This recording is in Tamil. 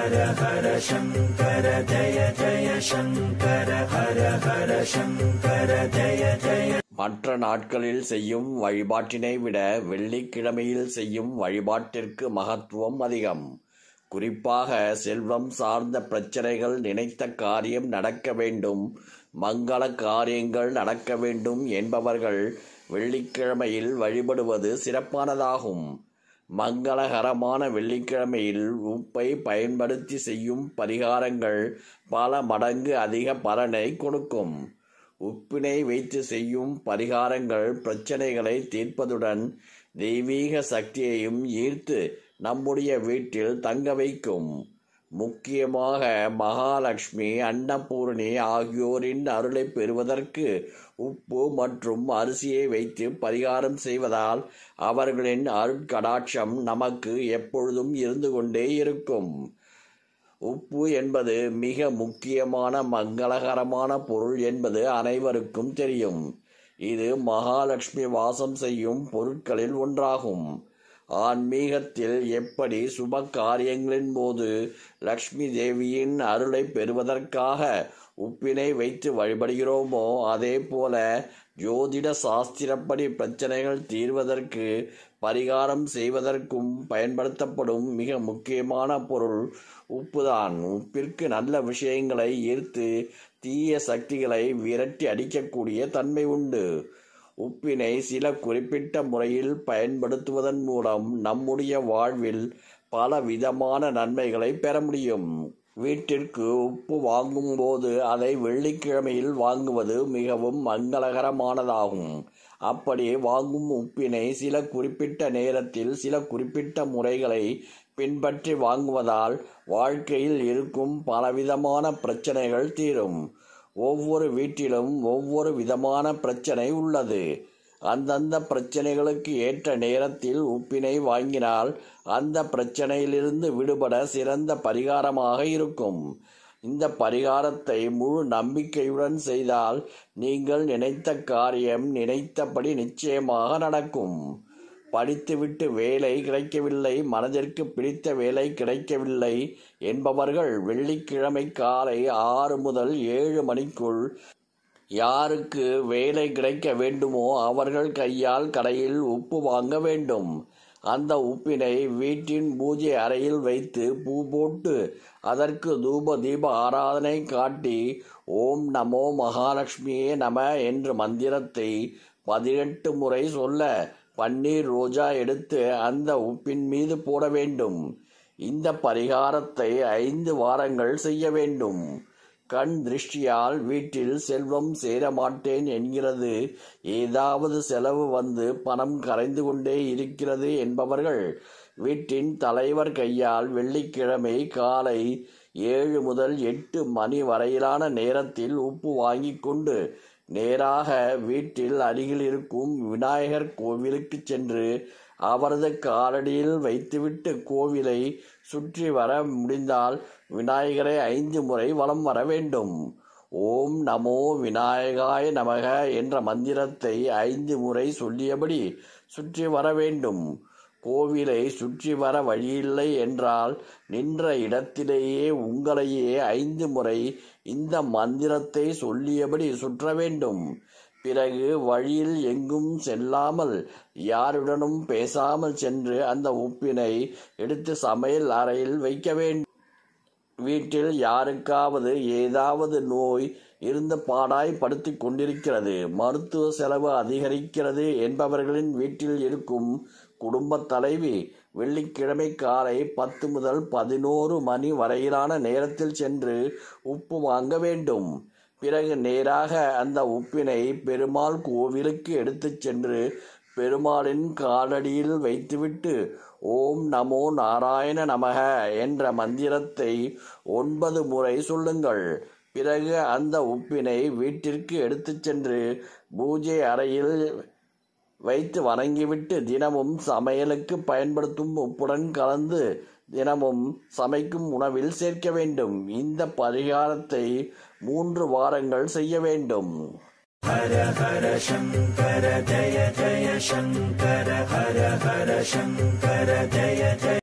ஹர ஹர சங்கர ஜய ஜய சங்கர ஹர ஹர சங்கர ஜய ஜய மற்ற நாட்களில் செய்யும் வழிபாட்டினை விட வெள்ளிக்கிழமையில் செய்யும் வழிபாட்டிற்கு மகத்துவம் அதிகம் குறிப்பாக செல்வம் சார்ந்த பிரச்சனைகள் நினைத்த காரியம் நடக்க வேண்டும் மங்கள காரியங்கள் நடக்க வேண்டும் என்பவர்கள் வெள்ளிக்கிழமையில் வழிபடுவது சிறப்பானதாகும் மங்களகரமான வெள்ளிக்கிழமையில் உப்பை பயன்படுத்தி செய்யும் பரிகாரங்கள் பல மடங்கு அதிக பலனை கொடுக்கும் உப்பினை வைத்து செய்யும் பரிகாரங்கள் பிரச்சனைகளை தீர்ப்பதுடன் தெய்வீக சக்தியையும் ஈர்த்து நம்முடைய வீட்டில் தங்க வைக்கும் முக்கியமாக மகாலட்சுமி அன்னபூர்ணி ஆகியோரின் அருளை பெறுவதற்கு உப்பு மற்றும் அரிசியை வைத்து பரிகாரம் செய்வதால் அவர்களின் அருட்கடாட்சம் நமக்கு எப்பொழுதும் இருந்து கொண்டே இருக்கும் உப்பு என்பது மிக முக்கியமான மங்களகரமான பொருள் என்பது அனைவருக்கும் தெரியும் இது மகாலட்சுமி வாசம் செய்யும் பொருட்களில் ஒன்றாகும் ஆன்மீகத்தில் எப்படி சுப காரியங்களின் போது லக்ஷ்மி தேவியின் அருளை பெறுவதற்காக உப்பினை வைத்து வழிபடுகிறோமோ அதே போல ஜோதிட சாஸ்திரப்படி பிரச்சனைகள் தீர்வதற்கு பரிகாரம் செய்வதற்கும் பயன்படுத்தப்படும் மிக முக்கியமான பொருள் உப்புதான் உப்பிற்கு நல்ல விஷயங்களை ஈர்த்து தீய சக்திகளை விரட்டி அடிக்கக்கூடிய தன்மை உண்டு உப்பினை சில குறிப்பிட்ட முறையில் பயன்படுத்துவதன் மூலம் நம்முடைய வாழ்வில் பல விதமான நன்மைகளை பெற முடியும் வீட்டிற்கு உப்பு வாங்கும்போது அதை வெள்ளிக்கிழமையில் வாங்குவது மிகவும் மங்களகரமானதாகும் அப்படி வாங்கும் உப்பினை சில குறிப்பிட்ட நேரத்தில் சில குறிப்பிட்ட முறைகளை பின்பற்றி வாங்குவதால் வாழ்க்கையில் இருக்கும் பலவிதமான பிரச்சனைகள் தீரும் ஒவ்வொரு வீட்டிலும் ஒவ்வொரு விதமான பிரச்சனை உள்ளது அந்தந்த பிரச்சனைகளுக்கு ஏற்ற நேரத்தில் உப்பினை வாங்கினால் அந்த பிரச்சனையிலிருந்து விடுபட சிறந்த பரிகாரமாக இருக்கும் இந்த பரிகாரத்தை முழு நம்பிக்கையுடன் செய்தால் நீங்கள் நினைத்த காரியம் நினைத்தபடி நிச்சயமாக நடக்கும் படித்துவிட்டு வேலை கிடைக்கவில்லை மனதிற்கு பிடித்த வேலை கிடைக்கவில்லை என்பவர்கள் வெள்ளிக்கிழமை காலை ஆறு முதல் ஏழு மணிக்குள் யாருக்கு வேலை கிடைக்க வேண்டுமோ அவர்கள் கையால் கடையில் உப்பு வாங்க வேண்டும் அந்த உப்பினை வீட்டின் பூஜை அறையில் வைத்து பூ போட்டு அதற்கு தூப தீப ஆராதனை காட்டி ஓம் நமோ மகாலட்சுமியே நம என்ற மந்திரத்தை பதினெட்டு முறை சொல்ல பன்னீர் ரோஜா எடுத்து அந்த உப்பின் மீது போட வேண்டும் இந்த பரிகாரத்தை ஐந்து வாரங்கள் செய்ய வேண்டும் கண் திருஷ்டியால் வீட்டில் செல்வம் சேரமாட்டேன் என்கிறது ஏதாவது செலவு வந்து பணம் கரைந்து கொண்டே இருக்கிறது என்பவர்கள் வீட்டின் தலைவர் கையால் வெள்ளிக்கிழமை காலை ஏழு முதல் எட்டு மணி வரையிலான நேரத்தில் உப்பு வாங்கி கொண்டு நேராக வீட்டில் அருகில் இருக்கும் விநாயகர் கோவிலுக்கு சென்று அவரது காலடியில் வைத்துவிட்டு கோவிலை சுற்றி வர முடிந்தால் விநாயகரை ஐந்து முறை வலம் வர வேண்டும் ஓம் நமோ விநாயகாய நமக என்ற மந்திரத்தை ஐந்து முறை சொல்லியபடி சுற்றி வர வேண்டும் கோவிலை சுற்றி வர வழியில்லை என்றால் நின்ற இடத்திலேயே உங்களையே ஐந்து முறை இந்த மந்திரத்தை சொல்லியபடி சுற்ற வேண்டும் பிறகு வழியில் எங்கும் செல்லாமல் யாருடனும் பேசாமல் சென்று அந்த உப்பினை எடுத்து சமையல் அறையில் வைக்க வேண்டும் வீட்டில் யாருக்காவது ஏதாவது நோய் இருந்த பாடாய் படுத்திக் கொண்டிருக்கிறது மருத்துவ செலவு அதிகரிக்கிறது என்பவர்களின் வீட்டில் இருக்கும் குடும்ப தலைவி வெள்ளிக்கிழமை காலை பத்து முதல் பதினோரு மணி வரையிலான நேரத்தில் சென்று உப்பு வாங்க வேண்டும் பிறகு நேராக அந்த உப்பினை பெருமாள் கோவிலுக்கு எடுத்துச் சென்று பெருமாளின் காலடியில் வைத்துவிட்டு ஓம் நமோ நாராயண நமக என்ற மந்திரத்தை ஒன்பது முறை சொல்லுங்கள் பிறகு அந்த உப்பினை வீட்டிற்கு எடுத்துச் சென்று பூஜை அறையில் வைத்து வணங்கிவிட்டு தினமும் சமையலுக்கு பயன்படுத்தும் உப்புடன் கலந்து தினமும் சமைக்கும் உணவில் சேர்க்க வேண்டும் இந்த பரிகாரத்தை மூன்று வாரங்கள் செய்ய வேண்டும் ஹர ஹர சங்கர ஜய ஜய சங்கர ஹர ஹர சங்கர ஜய ஜய